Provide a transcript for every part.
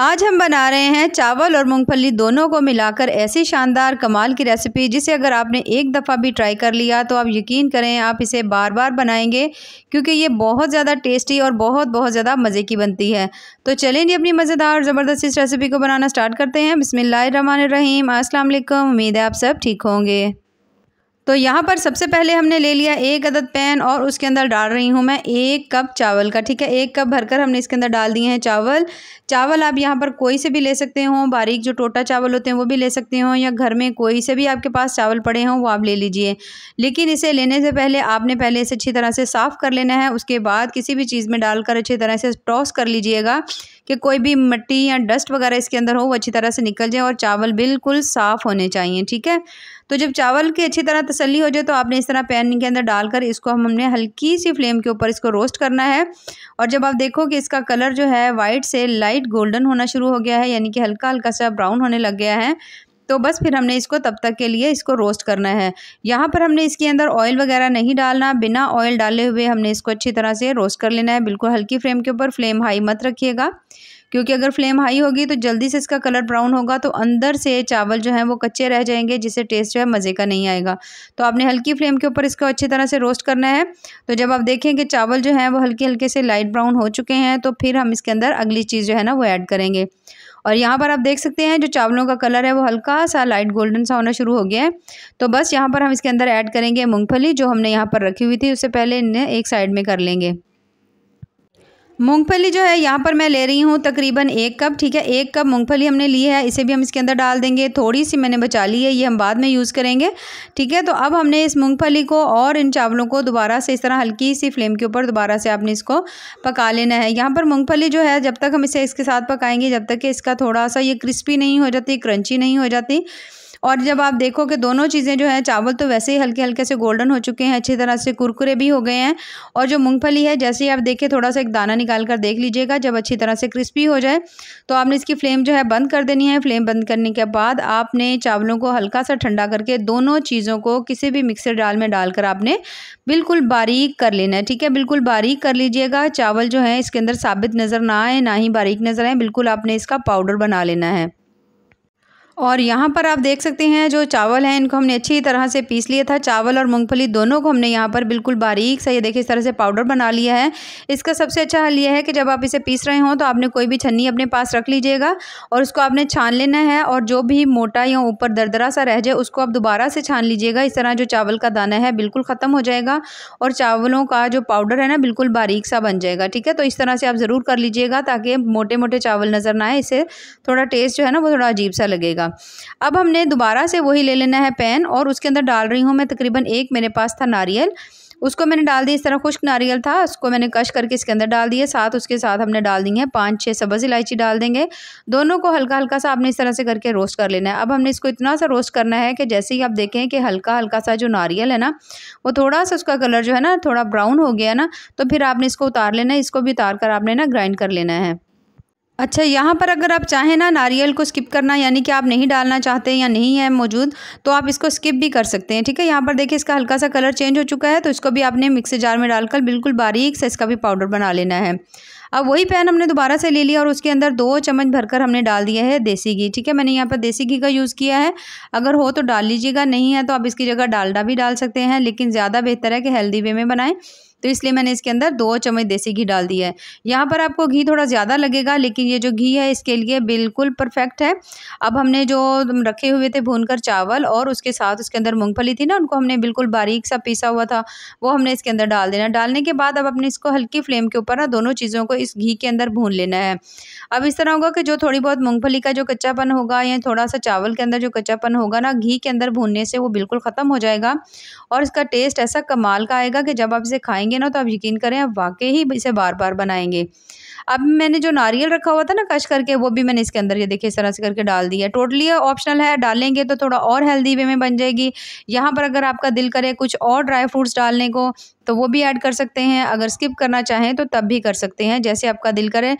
आज हम बना रहे हैं चावल और मूंगफली दोनों को मिलाकर ऐसी शानदार कमाल की रेसिपी जिसे अगर आपने एक दफ़ा भी ट्राई कर लिया तो आप यकीन करें आप इसे बार बार बनाएंगे क्योंकि ये बहुत ज़्यादा टेस्टी और बहुत बहुत ज़्यादा मज़े की बनती है तो चलें जी अपनी मज़ेदार और ज़बरदस्त इस रेसिपी को बनाना स्टार्ट करते हैं बसमिल्लर रहीम उम्मीद है आप सब ठीक होंगे तो यहाँ पर सबसे पहले हमने ले लिया एक अदद पैन और उसके अंदर डाल रही हूँ मैं एक कप चावल का ठीक है एक कप भरकर हमने इसके अंदर डाल दिए हैं चावल चावल आप यहाँ पर कोई से भी ले सकते हो बारीक जो टोटा चावल होते हैं वो भी ले सकते हो या घर में कोई से भी आपके पास चावल पड़े हों वो आप ले लीजिए लेकिन इसे लेने से पहले आपने पहले इसे अच्छी तरह से साफ़ कर लेना है उसके बाद किसी भी चीज़ में डालकर अच्छी तरह से टॉस कर लीजिएगा कि कोई भी मिट्टी या डस्ट वगैरह इसके अंदर हो वो अच्छी तरह से निकल जाए और चावल बिल्कुल साफ़ होने चाहिए ठीक है तो जब चावल की अच्छी तरह तसली हो जाए तो आपने इस तरह पैन के अंदर डालकर इसको हम हमने हल्की सी फ्लेम के ऊपर इसको रोस्ट करना है और जब आप देखो कि इसका कलर जो है वाइट से लाइट गोल्डन होना शुरू हो गया है यानी कि हल्का हल्का सा ब्राउन होने लग गया है तो बस फिर हमने इसको तब तक के लिए इसको रोस्ट करना है यहाँ पर हमने इसके अंदर ऑयल वगैरह नहीं डालना बिना ऑयल डाले हुए हमने इसको अच्छी तरह से रोस्ट कर लेना है बिल्कुल हल्की फ्लेम के ऊपर फ्लेम हाई मत रखिएगा क्योंकि अगर फ्लेम हाई होगी तो जल्दी से इसका कलर ब्राउन होगा तो अंदर से चावल जो है वो कच्चे रह जाएंगे जिससे टेस्ट जो है मज़े का नहीं आएगा तो आपने हल्की फ्लेम के ऊपर इसको अच्छी तरह से रोस्ट करना है तो जब आप देखें कि चावल जो है वो हल्के हल्के से लाइट ब्राउन हो चुके हैं तो फिर हम इसके अंदर अगली चीज़ जो है ना वो ऐड करेंगे और यहाँ पर आप देख सकते हैं जो चावलों का कलर है वो हल्का सा लाइट गोल्डन सा होना शुरू हो गया है तो बस यहाँ पर हम इसके अंदर ऐड करेंगे मूँगफली जो हमने यहाँ पर रखी हुई थी उससे पहले इन्हें एक साइड में कर लेंगे मूंगफली जो है यहाँ पर मैं ले रही हूँ तकरीबन एक कप ठीक है एक कप मूंगफली हमने ली है इसे भी हम इसके अंदर डाल देंगे थोड़ी सी मैंने बचा ली है ये हम बाद में यूज़ करेंगे ठीक है तो अब हमने इस मूंगफली को और इन चावलों को दोबारा से इस तरह हल्की सी फ्लेम के ऊपर दोबारा से आपने इसको पका लेना है यहाँ पर मूँगफली जो है जब तक हम इसे इसके साथ पकाएँगे जब तक कि इसका थोड़ा सा ये क्रिस्पी नहीं हो जाती क्रंची नहीं हो जाती और जब आप देखो कि दोनों चीज़ें जो हैं चावल तो वैसे ही हल्के हल्के से गोल्डन हो चुके हैं अच्छी तरह से कुरकुरे भी हो गए हैं और जो मूँगफली है जैसे ही आप देखें थोड़ा सा एक दाना निकल निकाल कर देख लीजिएगा जब अच्छी तरह से क्रिस्पी हो जाए तो आपने इसकी फ्लेम जो है बंद कर देनी है फ्लेम बंद करने के बाद आपने चावलों को हल्का सा ठंडा करके दोनों चीज़ों को किसी भी मिक्सर डाल में डालकर आपने बिल्कुल बारीक कर लेना है ठीक है बिल्कुल बारीक कर लीजिएगा चावल जो है इसके अंदर साबित नज़र ना आए ना ही बारीक नज़र आए बिल्कुल आपने इसका पाउडर बना लेना है और यहाँ पर आप देख सकते हैं जो चावल है इनको हमने अच्छी तरह से पीस लिया था चावल और मूंगफली दोनों को हमने यहाँ पर बिल्कुल बारीक सा ये देखिए इस तरह से पाउडर बना लिया है इसका सबसे अच्छा हल ये है कि जब आप इसे पीस रहे हों तो आपने कोई भी छन्नी अपने पास रख लीजिएगा और उसको आपने छान लेना है और जो भी मोटा या ऊपर दरदरा सा रह जाए उसको आप दोबारा से छान लीजिएगा इस तरह जो चावल का दाना है बिल्कुल ख़त्म हो जाएगा और चावलों का जो पाउडर है ना बिल्कुल बारीक सा बन जाएगा ठीक है तो इस तरह से आप ज़रूर कर लीजिएगा ताकि मोटे मोटे चावल नज़र ना आए इससे थोड़ा टेस्ट जो है ना वो थोड़ा अजीब सा लगेगा होगा अब हमने दोबारा से वही ले लेना है पैन और उसके अंदर डाल रही हूँ मैं तकरीबन एक मेरे पास था नारियल उसको मैंने डाल दिया इस तरह खुश्क नारियल था उसको मैंने कश करके इसके अंदर डाल दिया साथ उसके साथ हमने डाल दी है पाँच छः सब्ज़ इलायची डाल देंगे दोनों को हल्का हल्का सा आपने इस तरह से करके रोस्ट कर लेना है अब हमने इसको इतना सा रोस्ट करना है कि जैसे ही आप देखें कि हल्का हल्का सा जो नारियल है ना वो थोड़ा सा उसका कलर जो है ना थोड़ा ब्राउन हो गया ना तो फिर आपने इसको उतार लेना है इसको भी उतार कर आपने ना ग्राइंड कर लेना है अच्छा यहाँ पर अगर आप चाहें ना नारियल को स्किप करना यानी कि आप नहीं डालना चाहते या नहीं है मौजूद तो आप इसको स्किप भी कर सकते हैं ठीक है यहाँ पर देखिए इसका हल्का सा कलर चेंज हो चुका है तो इसको भी आपने मिक्सर जार में डालकर बिल्कुल बारीक से इसका भी पाउडर बना लेना है अब वही पैन हमने दोबारा से ले लिया और उसके अंदर दो चम्मच भरकर हमने डाल दिया है देसी घी ठीक है मैंने यहाँ पर देसी घी का यूज़ किया है अगर हो तो डाल लीजिएगा नहीं है तो आप इसकी जगह डालडा भी डाल सकते हैं लेकिन ज़्यादा बेहतर है कि हेल्दी वे में बनाएं तो इसलिए मैंने इसके अंदर दो चम्मच देसी घी डाल दिया है यहाँ पर आपको घी थोड़ा ज़्यादा लगेगा लेकिन ये जो घी है इसके लिए बिल्कुल परफेक्ट है अब हमने जो रखे हुए थे भून चावल और उसके साथ उसके अंदर मूँगफली थी ना उनको हमने बिल्कुल बारीक सा पीसा हुआ था वो हमने इसके अंदर डाल देना डालने के बाद अब अपने इसको हल्की फ्लेम के ऊपर ना दोनों चीज़ों को इस घी के अंदर भून लेना है अब इस तरह होगा कि जो थोड़ी बहुत मूँगफली का जो कच्चापन होगा या थोड़ा सा चावल के अंदर जो कच्चापन होगा ना घी के अंदर भूनने से वो बिल्कुल ख़त्म हो जाएगा और इसका टेस्ट ऐसा कमाल का आएगा कि जब आप इसे खाएंगे बनाएंगे ना तो आप यकीन करें आप वाकई ही इसे बार बार बनाएंगे अब मैंने जो नारियल रखा हुआ था ना कश करके वो भी मैंने इसके अंदर ये देखिए इस तरह से करके डाल दिया टोटली ऑप्शनल है डालेंगे तो थोड़ा और हेल्दी वे में बन जाएगी यहाँ पर अगर आपका दिल करे कुछ और ड्राई फ्रूट्स डालने को तो वो भी ऐड कर सकते हैं अगर स्किप करना चाहें तो तब भी कर सकते हैं जैसे आपका दिल करे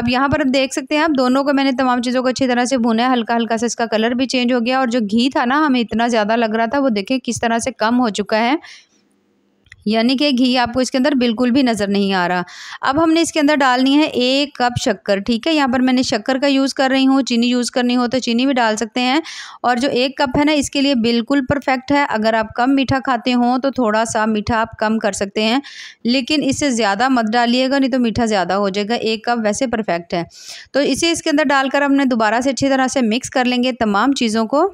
अब यहाँ पर आप देख सकते हैं आप दोनों को मैंने तमाम चीज़ों को अच्छी तरह से भुना है हल्का हल्का से इसका कलर भी चेंज हो गया और जो घी था ना हमें इतना ज़्यादा लग रहा था वो देखें किस तरह से कम हो चुका है यानी कि घी आपको इसके अंदर बिल्कुल भी नज़र नहीं आ रहा अब हमने इसके अंदर डालनी है एक कप शक्कर ठीक है यहाँ पर मैंने शक्कर का यूज़ कर रही हूँ चीनी यूज़ करनी हो तो चीनी भी डाल सकते हैं और जो एक कप है ना इसके लिए बिल्कुल परफेक्ट है अगर आप कम मीठा खाते हों तो थोड़ा सा मीठा आप कम कर सकते हैं लेकिन इससे ज़्यादा मत डालिएगा नहीं तो मीठा ज़्यादा हो जाएगा एक कप वैसे परफेक्ट है तो इसे इसके अंदर डालकर हमने दोबारा से अच्छी तरह से मिक्स कर लेंगे तमाम चीज़ों को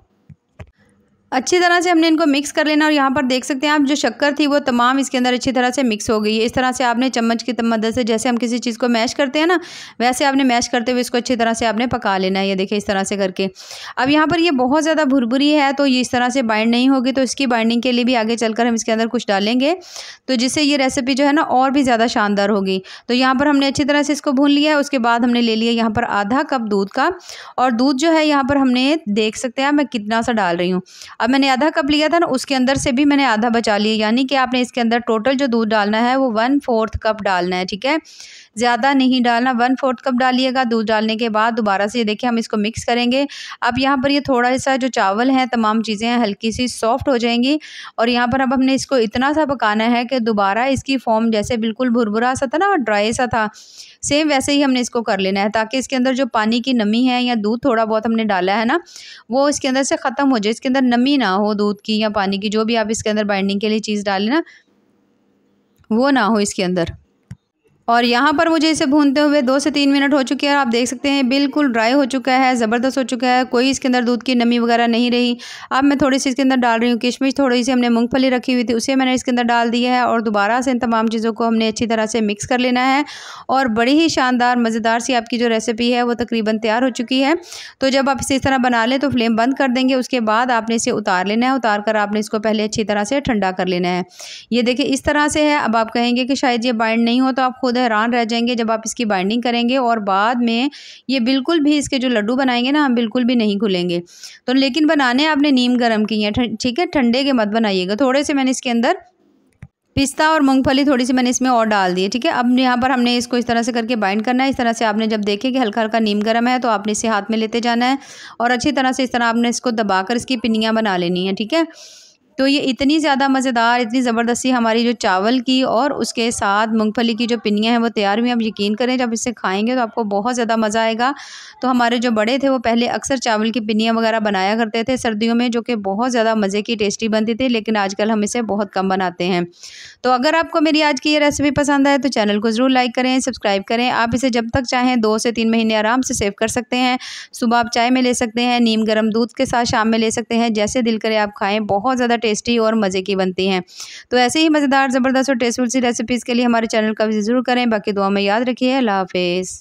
अच्छी तरह से हमने इनको मिक्स कर लेना और यहाँ पर देख सकते हैं आप जो शक्कर थी वो तमाम इसके अंदर अच्छी तरह से मिक्स हो गई है इस तरह से आपने चम्मच की मदद से जैसे हम किसी चीज़ को मैश करते हैं ना वैसे आपने मैश करते हुए इसको अच्छी तरह से आपने पका लेना है ये देखिए इस तरह से करके अब यहाँ पर ये बहुत ज़्यादा भुरभुरी है तो ये इस तरह से बाइंड नहीं होगी तो इसकी बाइंडिंग के लिए भी आगे चल हम इसके अंदर कुछ डालेंगे तो जिससे ये रेसिपी जो है ना और भी ज़्यादा शानदार होगी तो यहाँ पर हमने अच्छी तरह से इसको भून लिया है उसके बाद हमने ले लिया यहाँ पर आधा कप दूध का और दूध जो है यहाँ पर हमने देख सकते हैं मैं कितना सा डाल रही हूँ अब मैंने आधा कप लिया था ना उसके अंदर से भी मैंने आधा बचा लिया यानी कि आपने इसके अंदर टोटल जो दूध डालना है वो वन फोर्थ कप डालना है ठीक है ज़्यादा नहीं डालना वन फोर्थ कप डालिएगा दूध डालने के बाद दोबारा से ये देखिए हम इसको मिक्स करेंगे अब यहाँ पर ये थोड़ा सा जो चावल हैं तमाम चीज़ें हैं हल्की सी सॉफ्ट हो जाएंगी और यहाँ पर अब हमने इसको इतना सा पकाना है कि दोबारा इसकी फॉर्म जैसे बिल्कुल भुरभुरा सा था ना और ड्राई सा था सेम वैसे ही हमने इसको कर लेना है ताकि इसके अंदर जो पानी की नमी है या दूध थोड़ा बहुत हमने डाला है ना वो इसके अंदर से ख़त्म हो जाए इसके अंदर नमी ना हो दूध की या पानी की जो भी आप इसके अंदर बाइंडिंग के लिए चीज़ डालें ना वो ना हो इसके अंदर और यहाँ पर मुझे इसे भूनते हुए दो से तीन मिनट हो चुके हैं आप देख सकते हैं बिल्कुल ड्राई हो चुका है ज़बरदस्त हो चुका है कोई इसके अंदर दूध की नमी वगैरह नहीं रही अब मैं थोड़ी सी इसके अंदर डाल रही हूँ किशमिश थोड़ी सी हमने मूंगफली रखी हुई थी उसे मैंने इसके अंदर डाल दिया है और दोबारा से इन तमाम चीज़ों को हमने अच्छी तरह से मिक्स कर लेना है और बड़ी ही शानदार मज़ेदार सी आपकी जो रेसिपी है वो तकरीबन तैयार हो चुकी है तो जब आप इसे इस तरह बना लें तो फ्लेम बंद कर देंगे उसके बाद आपने इसे उतार लेना है उतार कर आपने इसको पहले अच्छी तरह से ठंडा कर लेना है ये देखिए इस तरह से है अब आप कहेंगे कि शायद ये बाइंड नहीं हो तो आप खुद खुद हैरान रह जाएंगे जब आप इसकी बाइंडिंग करेंगे और बाद में ये बिल्कुल भी इसके जो लड्डू बनाएंगे ना हम बिल्कुल भी नहीं खुलेंगे तो लेकिन बनाने आपने नीम गर्म की हैं ठीक है ठंडे के मत बनाइएगा थोड़े से मैंने इसके अंदर पिस्ता और मूंगफली थोड़ी सी मैंने इसमें और डाल दी है ठीक है अब यहाँ पर हमने इसको इस तरह से करके बाइंड करना है इस तरह से आपने जब देखे कि हल्का हल्का नीम गर्म है तो आपने इसे हाथ में लेते जाना है और अच्छी तरह से इस तरह आपने इसको दबाकर इसकी पिनियाँ बना लेनी है ठीक है तो ये इतनी ज़्यादा मज़ेदार इतनी ज़बरदस्ती हमारी जो चावल की और उसके साथ मूँगफली की जो पिनियाँ हैं वो तैयार हुई आप यकीन करें जब इसे खाएँगे तो आपको बहुत ज़्यादा मज़ा आएगा तो हमारे जो बड़े थे वो पहले अक्सर चावल की पिनियाँ वगैरह बनाया करते थे सर्दियों में जो कि बहुत ज़्यादा मज़े की टेस्टी बनती थी लेकिन आजकल हम इसे बहुत कम बनाते हैं तो अगर आपको मेरी आज की ये रेसिपी पसंद आए तो चैनल को ज़रूर लाइक करें सब्सक्राइब करें आप इसे जब तक चाहें दो से तीन महीने आराम से सेव कर सकते हैं सुबह आप चाय में ले सकते हैं नीम गर्म दूध के साथ शाम में ले सकते हैं जैसे दिल करें आप खाएँ बहुत ज़्यादा टेस्टी और मज़े की बनती हैं तो ऐसे ही मज़ेदार ज़बरदस्त और टेस्टफुल सी रेसिपीज़ के लिए हमारे चैनल का विजिट ज़रूर करें बाकी दुआ में याद रखिए अल्लाह हाफिज़